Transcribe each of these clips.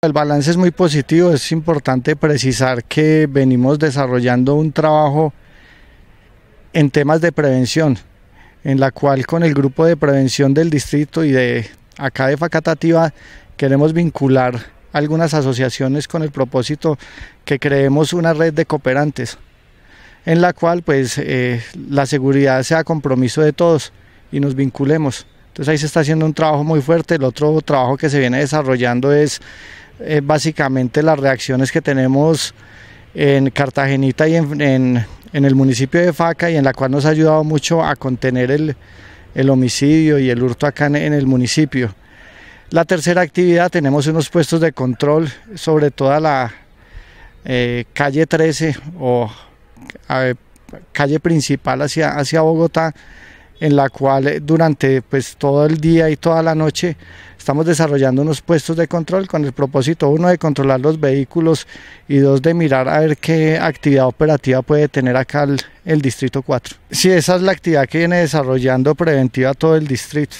El balance es muy positivo, es importante precisar que venimos desarrollando un trabajo en temas de prevención, en la cual con el grupo de prevención del distrito y de acá de Facatativa queremos vincular algunas asociaciones con el propósito que creemos una red de cooperantes, en la cual pues eh, la seguridad sea compromiso de todos y nos vinculemos. Entonces ahí se está haciendo un trabajo muy fuerte. El otro trabajo que se viene desarrollando es eh, básicamente las reacciones que tenemos en Cartagenita y en, el municipio de Faca y en la cual nos ha ayudado mucho a contener el, homicidio y el hurto acá en, el municipio. La tercera actividad, tenemos unos puestos de control sobre toda la eh, calle 13 o eh, calle principal hacia, hacia Bogotá, en la cual eh, durante pues, todo el día y toda la noche estamos desarrollando unos puestos de control con el propósito, uno, de controlar los vehículos y dos, de mirar a ver qué actividad operativa puede tener acá el, Distrito 4. Sí, esa es la actividad que viene desarrollando preventiva todo el distrito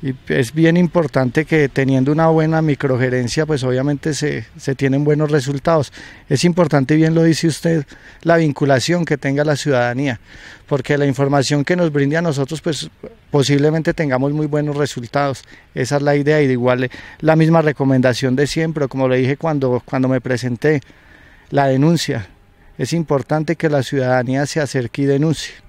y es bien importante que teniendo una buena microgerencia, pues obviamente se, se, tienen buenos resultados. Es importante, bien lo dice usted, la vinculación que tenga la ciudadanía, porque la información que nos brinde a nosotros, pues posiblemente tengamos muy buenos resultados. Esa es la idea y de igual eh, la misma recomendación de siempre, como le dije cuando, cuando me presenté, la denuncia. Es importante que la ciudadanía se acerque y denuncie.